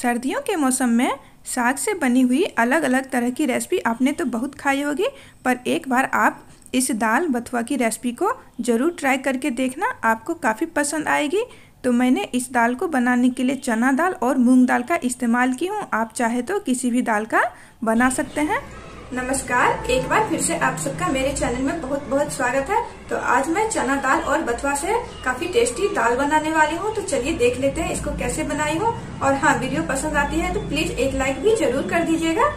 सर्दियों के मौसम में साग से बनी हुई अलग अलग तरह की रेसिपी आपने तो बहुत खाई होगी पर एक बार आप इस दाल बथुआ की रेसिपी को ज़रूर ट्राई करके देखना आपको काफ़ी पसंद आएगी तो मैंने इस दाल को बनाने के लिए चना दाल और मूंग दाल का इस्तेमाल की हूँ आप चाहे तो किसी भी दाल का बना सकते हैं नमस्कार एक बार फिर से आप सबका मेरे चैनल में बहुत बहुत स्वागत है तो आज मैं चना दाल और बथुआ से काफी टेस्टी दाल बनाने वाली हूँ तो चलिए देख लेते हैं इसको कैसे बनाई हूँ और हाँ वीडियो पसंद आती है तो प्लीज एक लाइक भी जरूर कर दीजिएगा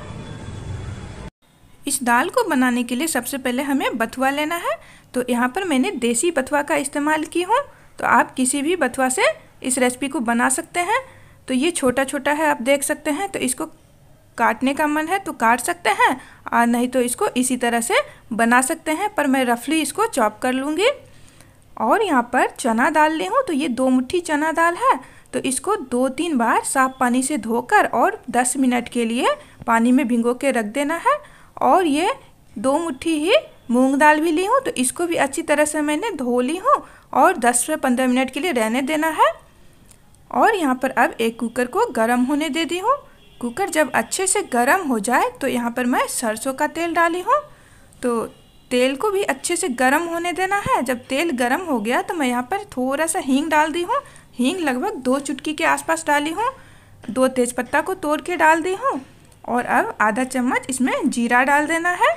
इस दाल को बनाने के लिए सबसे पहले हमें बथुआ लेना है तो यहाँ पर मैंने देसी बथुआ का इस्तेमाल की हूँ तो आप किसी भी बथुआ से इस रेसिपी को बना सकते हैं तो ये छोटा छोटा है आप देख सकते हैं तो इसको काटने का मन है तो काट सकते हैं और नहीं तो इसको इसी तरह से बना सकते हैं पर मैं रफली इसको चॉप कर लूँगी और यहाँ पर चना दाल ली हूँ तो ये दो मुट्ठी चना दाल है तो इसको दो तीन बार साफ पानी से धोकर और दस मिनट के लिए पानी में भिंगो के रख देना है और ये दो मुट्ठी ही मूंग दाल भी ली हूँ तो इसको भी अच्छी तरह से मैंने धो ली हूँ और दस से पंद्रह मिनट के लिए रहने देना है और यहाँ पर अब एक कुकर को गर्म होने दे दी हूँ कुकर जब अच्छे से गर्म हो जाए तो यहाँ पर मैं सरसों का तेल डाली हूँ तो तेल को भी अच्छे से गर्म होने देना है जब तेल गर्म हो गया तो मैं यहाँ पर थोड़ा सा हींग डाल दी हूँ हींग लगभग दो चुटकी के आसपास डाली हूँ दो तेज़पत्ता को तोड़ के डाल दी हूँ और अब आधा चम्मच इसमें जीरा डाल देना है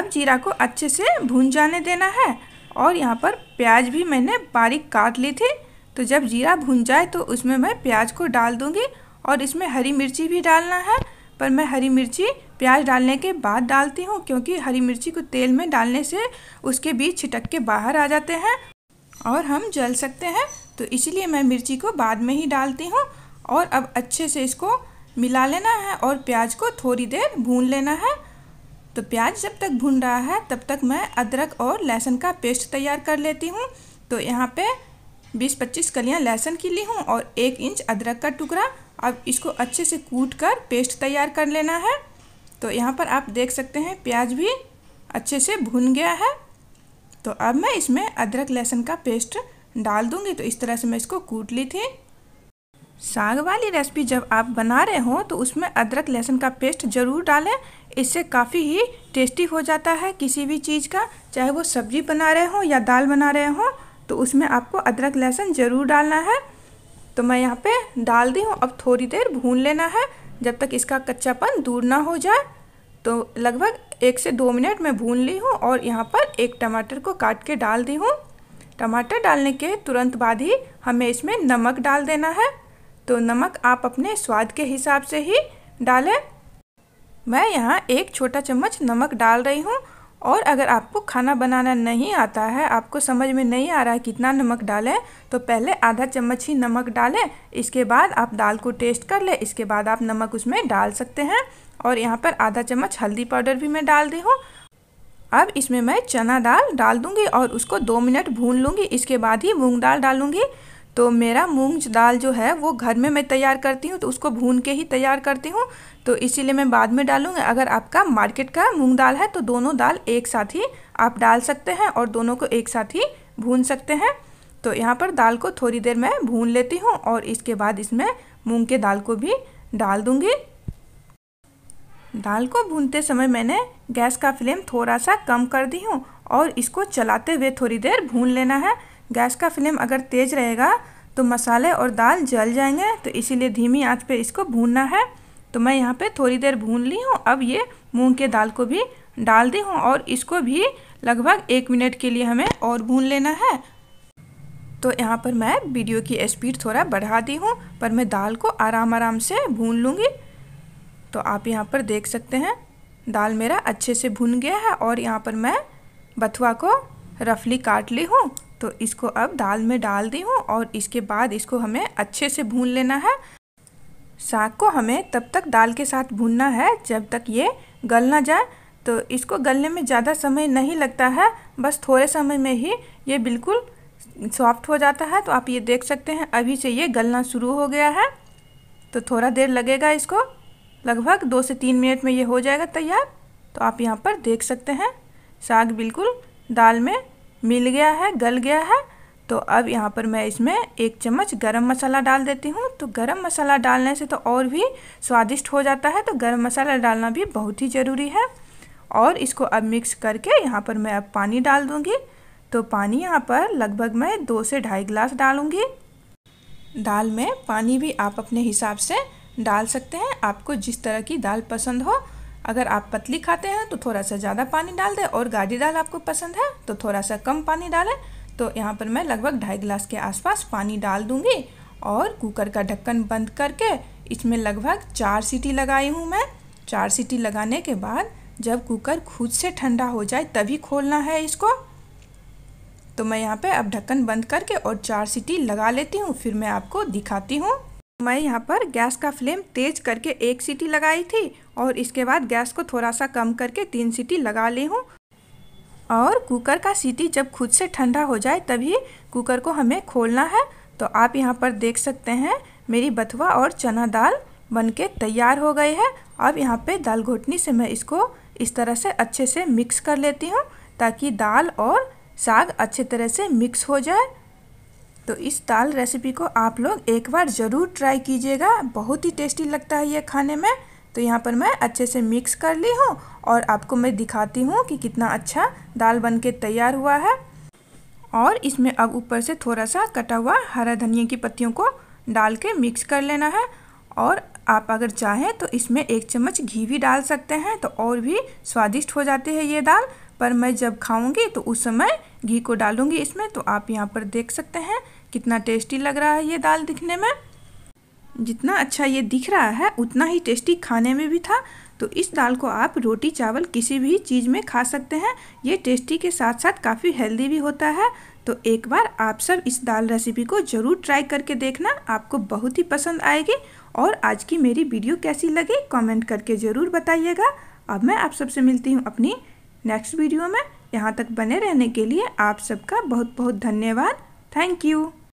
अब जीरा को अच्छे से भून जाने देना है और यहाँ पर प्याज भी मैंने बारीक काट ली थी तो जब जीरा भुन जाए तो उसमें मैं प्याज को डाल दूँगी और इसमें हरी मिर्ची भी डालना है पर मैं हरी मिर्ची प्याज डालने के बाद डालती हूँ क्योंकि हरी मिर्ची को तेल में डालने से उसके बीज छिटक के बाहर आ जाते हैं और हम जल सकते हैं तो इसलिए मैं मिर्ची को बाद में ही डालती हूँ और अब अच्छे से इसको मिला लेना है और प्याज को थोड़ी देर भून लेना है तो प्याज जब तक भून रहा है तब तक मैं अदरक और लहसुन का पेस्ट तैयार कर लेती हूँ तो यहाँ पे बीस पच्चीस कलियाँ लहसुन की ली हूँ और एक इंच अदरक का टुकड़ा अब इसको अच्छे से कूट कर पेस्ट तैयार कर लेना है तो यहाँ पर आप देख सकते हैं प्याज भी अच्छे से भुन गया है तो अब मैं इसमें अदरक लहसुन का पेस्ट डाल दूँगी तो इस तरह से मैं इसको कूट ली थी साग वाली रेसिपी जब आप बना रहे हो तो उसमें अदरक लहसुन का पेस्ट ज़रूर डालें इससे काफ़ी ही टेस्टी हो जाता है किसी भी चीज़ का चाहे वो सब्जी बना रहे हो या दाल बना रहे हों तो उसमें आपको अदरक लहसुन ज़रूर डालना है तो मैं यहाँ पे डाल दी हूँ अब थोड़ी देर भून लेना है जब तक इसका कच्चापन दूर ना हो जाए तो लगभग एक से दो मिनट मैं भून ली हूँ और यहाँ पर एक टमाटर को काट के डाल दी हूँ टमाटर डालने के तुरंत बाद ही हमें इसमें नमक डाल देना है तो नमक आप अपने स्वाद के हिसाब से ही डालें मैं यहाँ एक छोटा चम्मच नमक डाल रही हूँ और अगर आपको खाना बनाना नहीं आता है आपको समझ में नहीं आ रहा है कितना नमक डालें तो पहले आधा चम्मच ही नमक डालें इसके बाद आप दाल को टेस्ट कर लें इसके बाद आप नमक उसमें डाल सकते हैं और यहाँ पर आधा चम्मच हल्दी पाउडर भी मैं डाल दी हूँ अब इसमें मैं चना दाल डाल दूँगी और उसको दो मिनट भून लूँगी इसके बाद ही मूँग दाल डालूँगी तो मेरा मूंग दाल जो है वो घर में मैं तैयार करती हूँ तो उसको भून के ही तैयार करती हूँ तो इसीलिए मैं बाद में डालूँगी अगर आपका मार्केट का मूंग दाल है तो दोनों दाल एक साथ ही आप डाल सकते हैं और दोनों को एक साथ ही भून सकते हैं तो यहाँ पर दाल को थोड़ी देर मैं भून लेती हूँ और इसके बाद इसमें मूँग के दाल को भी डाल दूँगी दाल को भूनते समय मैंने गैस का फ्लेम थोड़ा सा कम कर दी हूँ और इसको चलाते हुए थोड़ी देर भून लेना है गैस का फ्लेम अगर तेज़ रहेगा तो मसाले और दाल जल जाएंगे तो इसीलिए धीमी आंच पे इसको भूनना है तो मैं यहाँ पे थोड़ी देर भून ली हूँ अब ये मूंग के दाल को भी डाल दी हूँ और इसको भी लगभग एक मिनट के लिए हमें और भून लेना है तो यहाँ पर मैं वीडियो की स्पीड थोड़ा बढ़ा दी हूँ पर मैं दाल को आराम आराम से भून लूँगी तो आप यहाँ पर देख सकते हैं दाल मेरा अच्छे से भून गया है और यहाँ पर मैं बथुआ को रफली काट ली हूँ तो इसको अब दाल में डाल दी हूँ और इसके बाद इसको हमें अच्छे से भून लेना है साग को हमें तब तक दाल के साथ भूनना है जब तक ये गल ना जाए तो इसको गलने में ज़्यादा समय नहीं लगता है बस थोड़े समय में ही ये बिल्कुल सॉफ्ट हो जाता है तो आप ये देख सकते हैं अभी से ये गलना शुरू हो गया है तो थोड़ा देर लगेगा इसको लगभग दो से तीन मिनट में ये हो जाएगा तैयार तो आप यहाँ पर देख सकते हैं साग बिल्कुल दाल में मिल गया है गल गया है तो अब यहाँ पर मैं इसमें एक चम्मच गरम मसाला डाल देती हूँ तो गरम मसाला डालने से तो और भी स्वादिष्ट हो जाता है तो गरम मसाला डालना भी बहुत ही ज़रूरी है और इसको अब मिक्स करके यहाँ पर मैं अब पानी डाल दूँगी तो पानी यहाँ पर लगभग मैं दो से ढाई गिलास डालूँगी दाल में पानी भी आप अपने हिसाब से डाल सकते हैं आपको जिस तरह की दाल पसंद हो अगर आप पतली खाते हैं तो थोड़ा सा ज़्यादा पानी डाल दें और गाढ़ी दाल आपको पसंद है तो थोड़ा सा कम पानी डालें तो यहाँ पर मैं लगभग ढाई गिलास के आसपास पानी डाल दूँगी और कुकर का ढक्कन बंद करके इसमें लगभग चार सीटी लगाई हूँ मैं चार सीटी लगाने के बाद जब कुकर खुद से ठंडा हो जाए तभी खोलना है इसको तो मैं यहाँ पे अब ढक्कन बंद करके और चार सीटी लगा लेती हूँ फिर मैं आपको दिखाती हूँ मैं यहाँ पर गैस का फ्लेम तेज करके एक सीटी लगाई थी और इसके बाद गैस को थोड़ा सा कम करके तीन सीटी लगा ली हूँ और कुकर का सीटी जब खुद से ठंडा हो जाए तभी कुकर को हमें खोलना है तो आप यहाँ पर देख सकते हैं मेरी बथुआ और चना दाल बनके तैयार हो गई है अब यहाँ पे दाल घोटनी से मैं इसको इस तरह से अच्छे से मिक्स कर लेती हूँ ताकि दाल और साग अच्छे तरह से मिक्स हो जाए तो इस दाल रेसिपी को आप लोग एक बार ज़रूर ट्राई कीजिएगा बहुत ही टेस्टी लगता है ये खाने में तो यहाँ पर मैं अच्छे से मिक्स कर ली हूँ और आपको मैं दिखाती हूँ कि कितना अच्छा दाल बन के तैयार हुआ है और इसमें अब ऊपर से थोड़ा सा कटा हुआ हरा धनिया की पत्तियों को डाल के मिक्स कर लेना है और आप अगर चाहें तो इसमें एक चम्मच घी भी डाल सकते हैं तो और भी स्वादिष्ट हो जाती है ये दाल पर मैं जब खाऊंगी तो उस समय घी को डालूंगी इसमें तो आप यहाँ पर देख सकते हैं कितना टेस्टी लग रहा है ये दाल दिखने में जितना अच्छा ये दिख रहा है उतना ही टेस्टी खाने में भी था तो इस दाल को आप रोटी चावल किसी भी चीज़ में खा सकते हैं ये टेस्टी के साथ साथ काफ़ी हेल्दी भी होता है तो एक बार आप सब इस दाल रेसिपी को ज़रूर ट्राई करके देखना आपको बहुत ही पसंद आएगी और आज की मेरी वीडियो कैसी लगी कमेंट करके ज़रूर बताइएगा अब मैं आप सबसे मिलती हूँ अपनी नेक्स्ट वीडियो में यहाँ तक बने रहने के लिए आप सबका बहुत बहुत धन्यवाद थैंक यू